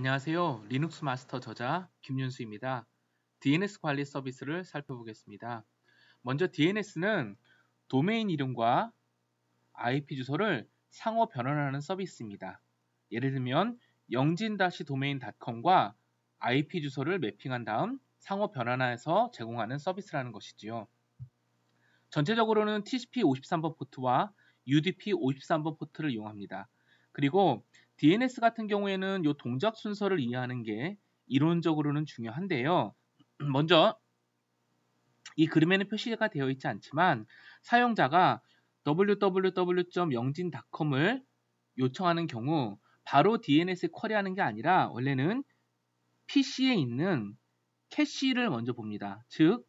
안녕하세요. 리눅스 마스터 저자 김윤수입니다. DNS 관리 서비스를 살펴보겠습니다. 먼저 DNS는 도메인 이름과 IP 주소를 상호 변환하는 서비스입니다. 예를 들면 영진-domain.com과 IP 주소를 매핑한 다음 상호 변환하여서 제공하는 서비스라는 것이지요. 전체적으로는 TCP 53번 포트와 UDP 53번 포트를 이용합니다. 그리고 DNS 같은 경우에는 요 동작 순서를 이해하는 게 이론적으로는 중요한데요. 먼저 이 그림에는 표시가 되어 있지 않지만 사용자가 www.영진.com을 요청하는 경우 바로 DNS에 쿼리하는 게 아니라 원래는 PC에 있는 캐시를 먼저 봅니다. 즉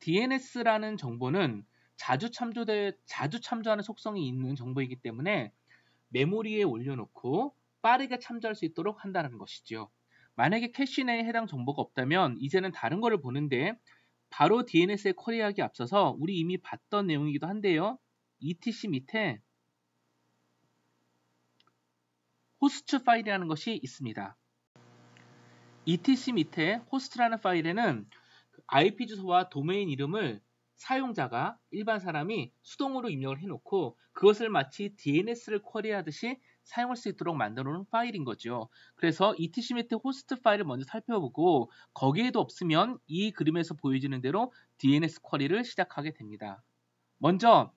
DNS라는 정보는 자주 참조 자주 참조하는 속성이 있는 정보이기 때문에 메모리에 올려놓고 빠르게 참조할 수 있도록 한다는 것이죠. 만약에 캐시 내에 해당 정보가 없다면 이제는 다른 거를 보는데 바로 d n s 에코리하기 앞서서 우리 이미 봤던 내용이기도 한데요. etc 밑에 호스트 파일이라는 것이 있습니다. etc 밑에 호스트라는 파일에는 그 IP 주소와 도메인 이름을 사용자가 일반 사람이 수동으로 입력을 해놓고 그것을 마치 DNS를 쿼리하듯이 사용할 수 있도록 만들어놓은 파일인 거죠. 그래서 etcmit 호스트 파일을 먼저 살펴보고 거기에도 없으면 이 그림에서 보여지는 대로 DNS 쿼리를 시작하게 됩니다. 먼저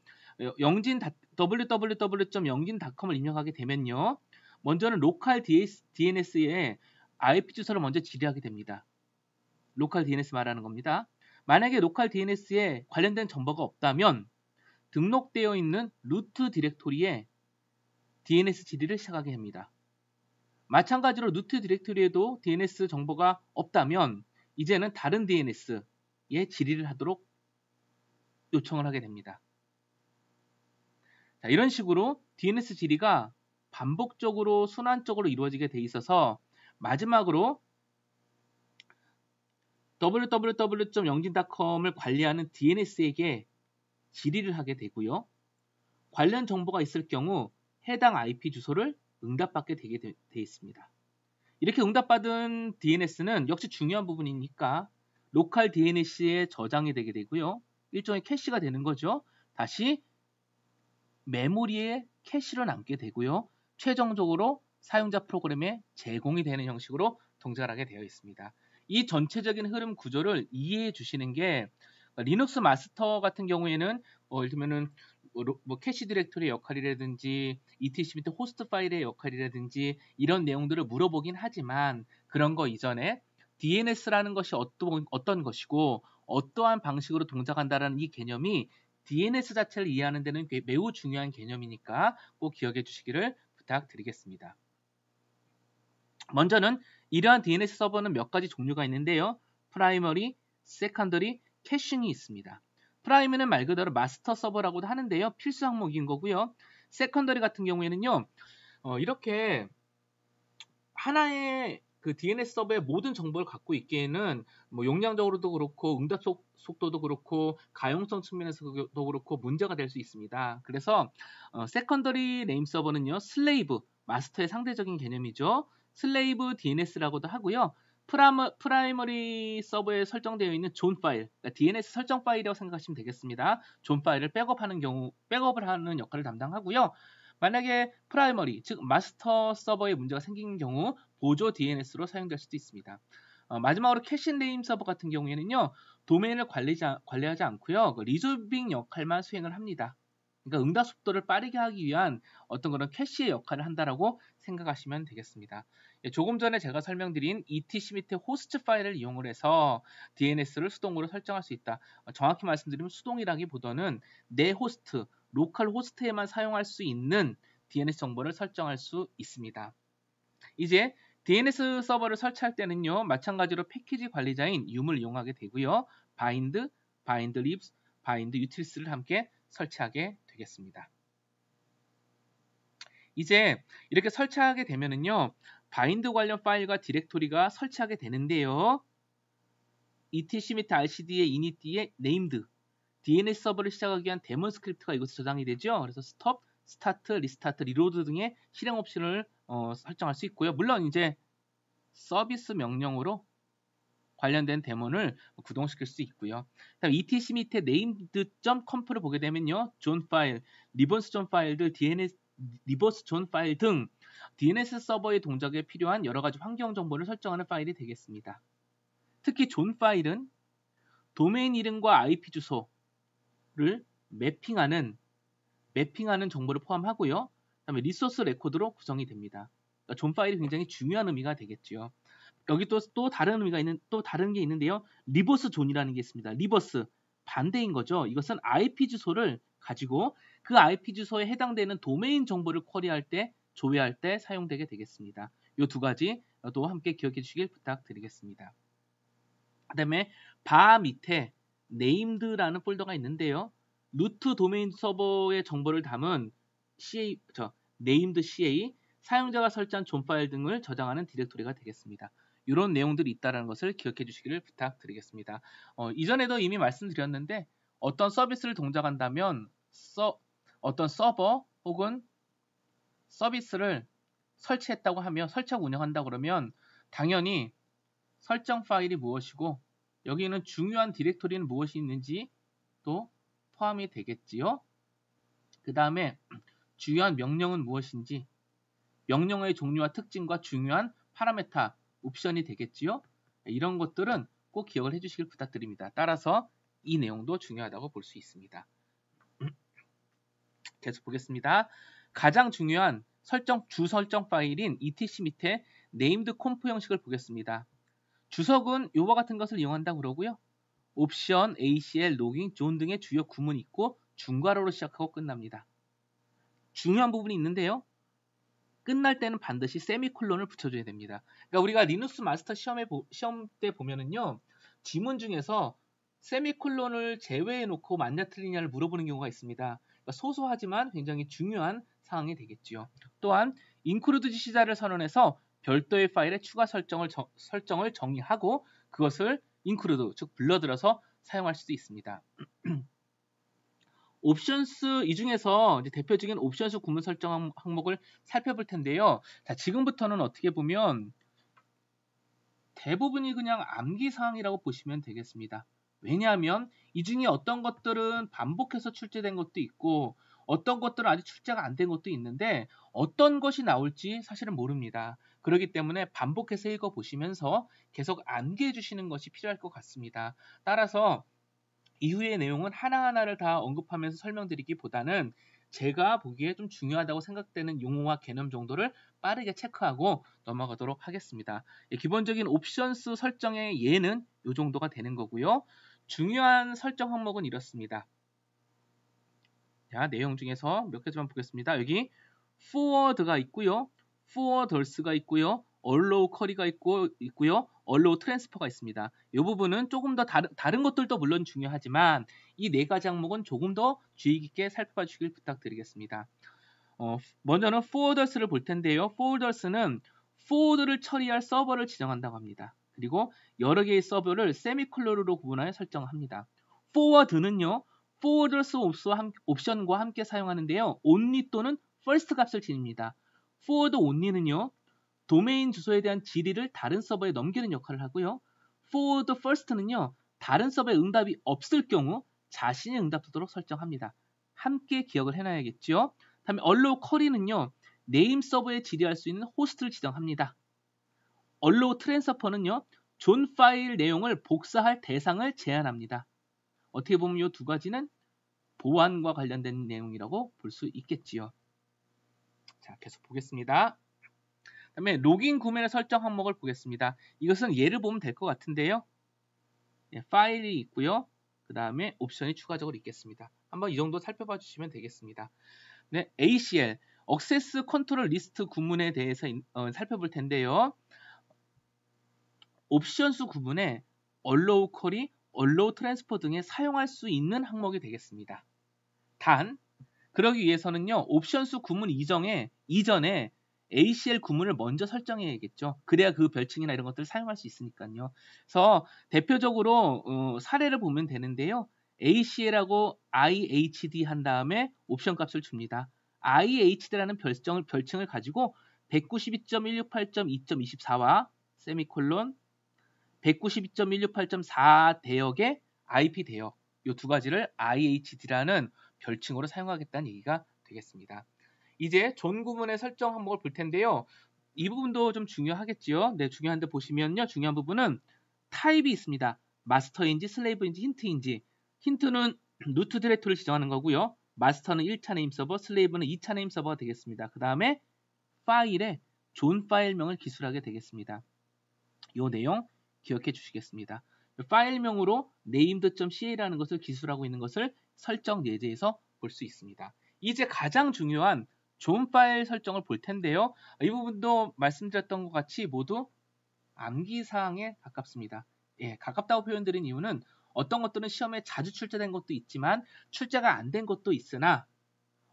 영진 www.영진.com을 입력하게 되면요. 먼저는 로컬 DNS에 IP 주소를 먼저 지리하게 됩니다. 로컬 DNS 말하는 겁니다. 만약에 로컬 DNS에 관련된 정보가 없다면 등록되어 있는 루트 디렉토리에 DNS 질의를 시작하게 합니다. 마찬가지로 루트 디렉토리에도 DNS 정보가 없다면 이제는 다른 DNS에 질의를 하도록 요청을 하게 됩니다. 자, 이런 식으로 DNS 질의가 반복적으로 순환적으로 이루어지게 돼 있어서 마지막으로 www.영진닷컴을 관리하는 DNS에게 질의를 하게 되고요. 관련 정보가 있을 경우 해당 IP 주소를 응답받게 되게 되, 돼 있습니다. 이렇게 응답받은 DNS는 역시 중요한 부분이니까 로컬 DNS에 저장이 되게 되고요. 일종의 캐시가 되는 거죠. 다시 메모리에 캐시로 남게 되고요. 최종적으로 사용자 프로그램에 제공이 되는 형식으로 동작하게 되어 있습니다. 이 전체적인 흐름 구조를 이해해 주시는 게 그러니까 리눅스 마스터 같은 경우에는 어, 예를 들면은 뭐, 뭐 캐시 디렉토리의 역할이라든지 ETC 밑에 호스트 파일의 역할이라든지 이런 내용들을 물어보긴 하지만 그런 거 이전에 DNS라는 것이 어떤, 어떤 것이고 어떠한 방식으로 동작한다라는 이 개념이 DNS 자체를 이해하는 데는 매우 중요한 개념이니까 꼭 기억해 주시기를 부탁드리겠습니다. 먼저는 이러한 DNS 서버는 몇 가지 종류가 있는데요. 프라이머리, 세컨더리, 캐싱이 있습니다. 프라이머는 말 그대로 마스터 서버라고도 하는데요. 필수 항목인 거고요. 세컨더리 같은 경우에는요. 어, 이렇게 하나의 그 DNS 서버의 모든 정보를 갖고 있기에는 뭐 용량적으로도 그렇고 응답 속, 도도 그렇고 가용성 측면에서도 그렇고 문제가 될 수 있습니다. 그래서 어, 세컨더리 네임 서버는요. 슬레이브 마스터의 상대적인 개념이죠. 슬레이브 DNS라고도 하고요. 프라이머리 서버에 설정되어 있는 존 파일, 그러니까 DNS 설정 파일이라고 생각하시면 되겠습니다. 존 파일을 백업하는 경우, 백업을 하는 역할을 담당하고요. 만약에 프라이머리, 즉 마스터 서버에 문제가 생긴 경우 보조 DNS로 사용될 수도 있습니다. 어, 마지막으로 캐시 네임 서버 같은 경우에는요. 도메인을 관리자, 관리하지 않고요. 그 리조빙 역할만 수행을 합니다. 그러니까 응답 속도를 빠르게 하기 위한 어떤 그런 캐시의 역할을 한다라고 생각하시면 되겠습니다. 예, 조금 전에 제가 설명드린 ETC 밑에 호스트 파일을 이용을 해서 DNS를 수동으로 설정할 수 있다. 어, 정확히 말씀드리면 수동이라기보다는 내 호스트, 로컬 호스트에만 사용할 수 있는 DNS 정보를 설정할 수 있습니다. 이제 DNS 서버를 설치할 때는요. 마찬가지로 패키지 관리자인 유을 이용하게 되고요. 바인드, 바인드 립스, 바인드 유틸스를 함께 설치하게 되겠습니다. 이제 이렇게 설치하게 되면은요. 바인드 관련 파일과 디렉토리가 설치하게 되는데요. etc 및 rcd의 init의 named DNS 서버를 시작하기 위한 데몬 스크립트가 이곳에 저장이 되죠. 그래서 stop, start, restart, reload 등의 실행 옵션을 어, 설정할 수 있고요. 물론 이제 서비스 명령으로 관련된 데모를 구동시킬 수 있고요. 다음 etc 밑에 named.comp를 보게 되면요. 존 파일, 리버스 존 파일들, DNS 리버스 존 파일 등 DNS 서버의 동작에 필요한 여러 가지 환경 정보를 설정하는 파일이 되겠습니다. 특히 존 파일은 도메인 이름과 IP 주소를 매핑하는 매핑하는 정보를 포함하고요. 그다음에 리소스 레코드로 구성이 됩니다. 그러니까 존 파일이 굉장히 중요한 의미가 되겠죠. 여기 또, 또 다른 의미가 있는 또 다른 게 있는데요. 리버스 존이라는 게 있습니다. 리버스 반대인 거죠. 이것은 IP 주소를 가지고 그 IP 주소에 해당되는 도메인 정보를 쿼리할 때 조회할 때 사용되게 되겠습니다. 이 두 가지 또 함께 기억해 주시길 부탁드리겠습니다. 그 다음에 바 밑에 네임드라는 폴더가 있는데요. 루트 도메인 서버의 정보를 담은 CA, 저, 네임드 CA, 사용자가 설치한 존 파일 등을 저장하는 디렉토리가 되겠습니다. 이런 내용들이 있다는 것을 기억해 주시기를 부탁드리겠습니다. 어, 이전에도 이미 말씀드렸는데 어떤 서비스를 동작한다면 서, 어떤 서버 혹은 서비스를 설치했다고 하면 설치하고 운영한다 그러면 당연히 설정 파일이 무엇이고 여기는 중요한 디렉토리는 무엇이 있는지 또 포함이 되겠지요. 그 다음에 중요한 명령은 무엇인지 명령의 종류와 특징과 중요한 파라메타 옵션이 되겠지요. 네, 이런 것들은 꼭 기억을 해주시길 부탁드립니다. 따라서 이 내용도 중요하다고 볼 수 있습니다. 계속 보겠습니다. 가장 중요한 설정 주 설정 파일인 etc 밑에 named 컴포 형식을 보겠습니다. 주석은 요와 같은 것을 이용한다고 그러고요. 옵션, ACL, 로깅, 존 등의 주요 구문이 있고 중괄호로 시작하고 끝납니다. 중요한 부분이 있는데요. 끝날 때는 반드시 세미콜론을 붙여줘야 됩니다. 그러니까 우리가 리눅스 마스터 시험에 보, 시험 때 보면은요 지문 중에서 세미콜론을 제외해 놓고 맞냐 틀리냐를 물어보는 경우가 있습니다. 그러니까 소소하지만 굉장히 중요한 사항이 되겠지요. 또한 인크루드 지시자를 선언해서 별도의 파일에 추가 설정을, 저, 설정을 정의하고 그것을 인크루드 즉 불러들여서 사용할 수도 있습니다. 옵션스 이 중에서 대표적인 옵션스 구문 설정 항목을 살펴볼 텐데요. 자, 지금부터는 어떻게 보면 대부분이 그냥 암기사항이라고 보시면 되겠습니다. 왜냐하면 이 중에 어떤 것들은 반복해서 출제된 것도 있고 어떤 것들은 아직 출제가 안 된 것도 있는데 어떤 것이 나올지 사실은 모릅니다. 그렇기 때문에 반복해서 읽어보시면서 계속 암기해 주시는 것이 필요할 것 같습니다. 따라서 이후의 내용은 하나하나를 다 언급하면서 설명드리기보다는 제가 보기에 좀 중요하다고 생각되는 용어와 개념 정도를 빠르게 체크하고 넘어가도록 하겠습니다. 예, 기본적인 옵션스 설정의 예는 이 정도가 되는 거고요. 중요한 설정 항목은 이렇습니다. 자, 내용 중에서 몇 개만 보겠습니다. 여기 forward가 있고요. forwarders가 있고요. allow curry가 있고, 있고요. 얼로 트랜스퍼가 있습니다. 이 부분은 조금 더 다른, 다른 것들도 물론 중요하지만 이 네 가지 항목은 조금 더 주의 깊게 살펴봐 주길 부탁드리겠습니다. 어, 먼저는 forwarders를 볼 텐데요. forwarders는 forward를 처리할 서버를 지정한다고 합니다. 그리고 여러 개의 서버를 세미콜로로 구분하여 설정합니다. forward는요. forwarders 옵션과 함께 사용하는데요. only 또는 first 값을 지닙니다. forward only는요. 도메인 주소에 대한 질의를 다른 서버에 넘기는 역할을 하고요. forward first는요. 다른 서버에 응답이 없을 경우 자신이 응답 하도록 설정합니다. 함께 기억을 해놔야겠죠. 다음에 allow query는요. 네임 서버에 질의할 수 있는 호스트를 지정합니다. allow transfer는요. 존 파일 내용을 복사할 대상을 제한합니다. 어떻게 보면 이 두 가지는 보안과 관련된 내용이라고 볼 수 있겠지요. 자, 계속 보겠습니다. 다음에 로긴 구매를 설정 항목을 보겠습니다. 이것은 예를 보면 될 것 같은데요. 예, 파일이 있고요. 그 다음에 옵션이 추가적으로 있겠습니다. 한번 이 정도 살펴봐 주시면 되겠습니다. 네, ACL, Access Control List 구문에 대해서 어, 살펴볼 텐데요. 옵션 수 구문에 Allow Query, Allow Transfer 등에 사용할 수 있는 항목이 되겠습니다. 단, 그러기 위해서는요. 옵션 수 구문 이전에, 이전에 ACL 구문을 먼저 설정해야겠죠. 그래야 그 별칭이나 이런 것들을 사용할 수 있으니까요. 그래서 대표적으로 어, 사례를 보면 되는데요. ACL하고 IHD 한 다음에 옵션 값을 줍니다. IHD라는 별정 별칭을 가지고 192.168.2.24와 세미콜론 192.168.4 대역의 IP 대역 이 두 가지를 IHD라는 별칭으로 사용하겠다는 얘기가 되겠습니다. 이제 존 구문의 설정 항목을 볼 텐데요. 이 부분도 좀 중요하겠지요. 네, 중요한데 보시면요. 중요한 부분은 타입이 있습니다. 마스터인지 슬레이브인지 힌트인지. 힌트는 루트 디렉토리를 지정하는 거고요. 마스터는 1차 네임 서버, 슬레이브는 2차 네임 서버가 되겠습니다. 그 다음에 파일에 존 파일명을 기술하게 되겠습니다. 이 내용 기억해 주시겠습니다. 파일명으로 named.ca라는 것을 기술하고 있는 것을 설정 예제에서 볼 수 있습니다. 이제 가장 중요한 좋은 파일 설정을 볼 텐데요. 이 부분도 말씀드렸던 것 같이 모두 암기사항에 가깝습니다. 예, 가깝다고 표현드린 이유는 어떤 것들은 시험에 자주 출제된 것도 있지만 출제가 안 된 것도 있으나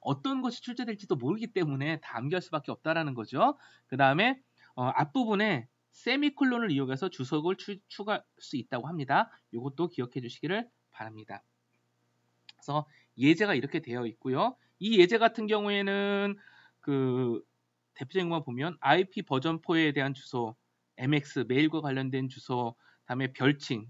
어떤 것이 출제될지도 모르기 때문에 다 암기할 수밖에 없다라는 거죠. 그 다음에 어, 앞부분에 세미콜론을 이용해서 주석을 추, 추가할 수 있다고 합니다. 이것도 기억해 주시기를 바랍니다. 그래서 예제가 이렇게 되어 있고요. 이 예제 같은 경우에는 그 대표적인 것만 보면 IP 버전 4에 대한 주소, MX 메일과 관련된 주소, 다음에 별칭,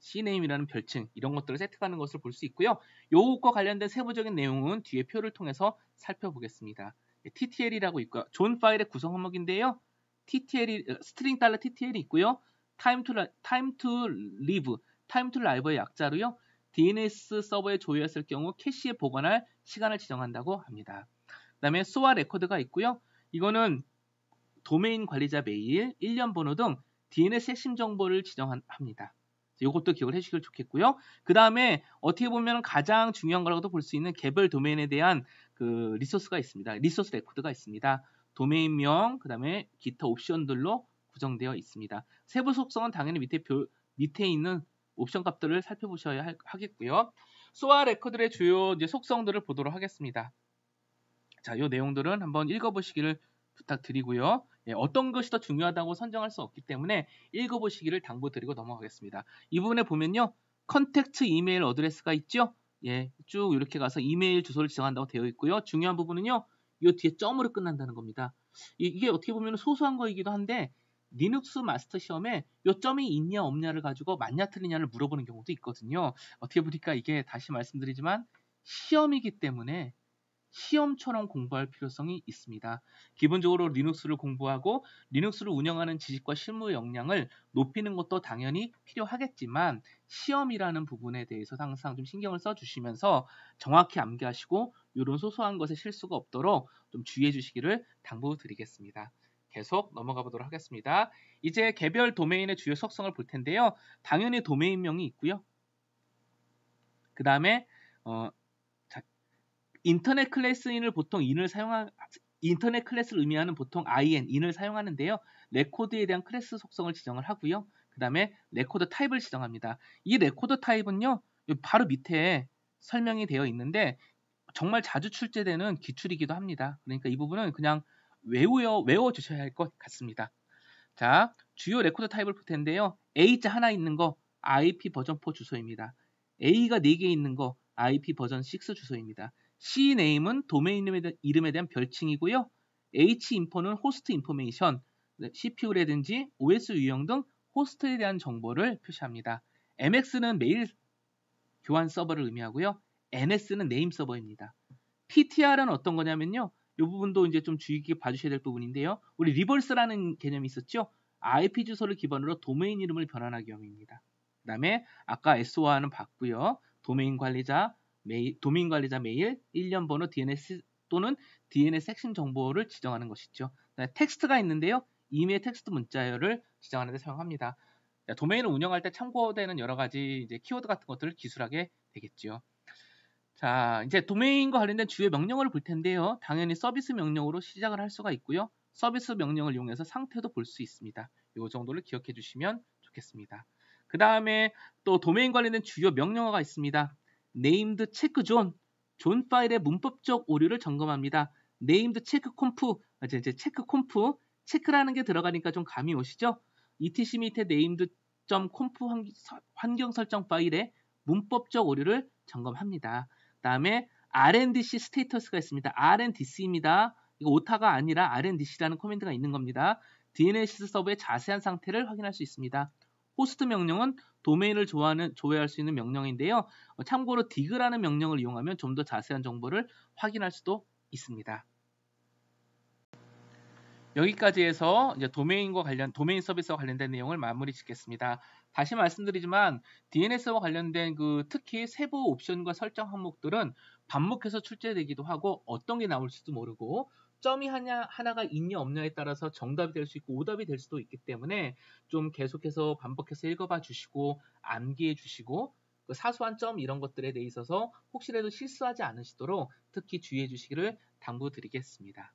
Cname이라는 별칭 이런 것들을 세팅하는 것을 볼 수 있고요. 요것과 관련된 세부적인 내용은 뒤에 표를 통해서 살펴보겠습니다. 예, TTL이라고 있고요. 존 파일의 구성 항목인데요. t t l 어, 스트링 달러 TTL이 있고요. 타임 m e to time to l i 의 약자로요. DNS 서버에 조회했을 경우 캐시에 보관할 시간을 지정한다고 합니다. 그 다음에 소화 레코드가 있고요. 이거는 도메인 관리자 메일, 1년 번호 등 DNS 핵심 정보를 지정합니다. 이것도 기억을 해주시길 좋겠고요. 그 다음에 어떻게 보면 가장 중요한 거라고도 볼 수 있는 개별 도메인에 대한 그 리소스가 있습니다. 리소스 레코드가 있습니다. 도메인명, 그 다음에 기타 옵션들로 구성되어 있습니다. 세부 속성은 당연히 밑에 표, 밑에 있는 옵션 값들을 살펴보셔야 하겠고요. 소아 레코드의 주요 이제 속성들을 보도록 하겠습니다. 자, 이 내용들은 한번 읽어보시기를 부탁드리고요. 예, 어떤 것이 더 중요하다고 선정할 수 없기 때문에 읽어보시기를 당부드리고 넘어가겠습니다. 이 부분에 보면요. 컨택트 이메일 어드레스가 있죠. 예, 쭉 이렇게 가서 이메일 주소를 지정한다고 되어 있고요. 중요한 부분은요. 이 뒤에 점으로 끝난다는 겁니다. 이, 게 어떻게 보면 소소한 거이기도 한데 리눅스 마스터 시험에 요점이 있냐 없냐를 가지고 맞냐 틀리냐를 물어보는 경우도 있거든요. 어떻게 보니까 이게 다시 말씀드리지만 시험이기 때문에 시험처럼 공부할 필요성이 있습니다. 기본적으로 리눅스를 공부하고 리눅스를 운영하는 지식과 실무 역량을 높이는 것도 당연히 필요하겠지만 시험이라는 부분에 대해서 항상 좀 신경을 써주시면서 정확히 암기하시고 이런 소소한 것에 실수가 없도록 좀 주의해 주시기를 당부드리겠습니다. 계속 넘어가 보도록 하겠습니다. 이제 개별 도메인의 주요 속성을 볼 텐데요. 당연히 도메인명이 있고요. 그 다음에 어, 인터넷 클래스인을 보통 인을 사용한 인터넷 클래스를 의미하는 보통 IN, 인을 사용하는데요. 레코드에 대한 클래스 속성을 지정을 하고요. 그 다음에 레코드 타입을 지정합니다. 이 레코드 타입은요. 바로 밑에 설명이 되어 있는데 정말 자주 출제되는 기출이기도 합니다. 그러니까 이 부분은 그냥 외워, 외워주셔야 할 것 같습니다. 자, 주요 레코드 타입을 볼 텐데요. A자 하나 있는 거 IP 버전 4 주소입니다. A가 4개 있는 거 IP 버전 6 주소입니다. C name은 도메인 이름에 대한 별칭이고요. H i n 인포는 호스트 인포메이션, 네, CPU라든지 OS 유형 등 호스트에 대한 정보를 표시합니다. MX는 메일 교환 서버를 의미하고요. NS는 네임 서버입니다. PTR은 어떤 거냐면요. 이 부분도 이제 좀 주의 깊게 봐주셔야 될 부분인데요. 우리 리버스라는 개념이 있었죠. IP 주소를 기반으로 도메인 이름을 변환하기위함입니다그 다음에 아까 s o r 는 봤고요. 도메인 관리자 메일, 도메인 관리자 메일, 1년 번호 DNS 또는 DNS 핵심 정보를 지정하는 것이죠. 텍스트가 있는데요. 이메일 텍스트 문자열을 지정하는 데 사용합니다. 도메인을 운영할 때 참고되는 여러 가지 이제 키워드 같은 것들을 기술하게 되겠죠. 자, 이제 도메인과 관련된 주요 명령어를 볼 텐데요. 당연히 서비스 명령으로 시작을 할 수가 있고요. 서비스 명령을 이용해서 상태도 볼 수 있습니다. 이 정도를 기억해 주시면 좋겠습니다. 그 다음에 또 도메인 관련된 주요 명령어가 있습니다. named 체크 존, 존 파일의 문법적 오류를 점검합니다. named 체크 콤프, 아, 이제 체크 콤프, 체크라는 게 들어가니까 좀 감이 오시죠? etc 밑에 named.conf 환경 설정 파일의 문법적 오류를 점검합니다. 다음에 r d c 스테이터스가 있습니다. r d c 입니다 이거 오타가 아니라 r d c 라는 코맨드가 있는 겁니다. DNS 서버의 자세한 상태를 확인할 수 있습니다. 호스트 명령은 도메인을 조하는, 조회할 수 있는 명령인데요. 참고로 dig라는 명령을 이용하면 좀 더 자세한 정보를 확인할 수도 있습니다. 여기까지 해서 이제 도메인과 관련 도메인 서비스와 관련된 내용을 마무리 짓겠습니다. 다시 말씀드리지만 DNS와 관련된 그 특히 세부 옵션과 설정 항목들은 반복해서 출제되기도 하고 어떤 게 나올지도 모르고 점이 하냐, 하나가 있냐 없냐에 따라서 정답이 될 수 있고 오답이 될 수도 있기 때문에 좀 계속해서 반복해서 읽어봐 주시고 암기해 주시고 그 사소한 점 이런 것들에 대해 있어서 혹시라도 실수하지 않으시도록 특히 주의해 주시기를 당부드리겠습니다.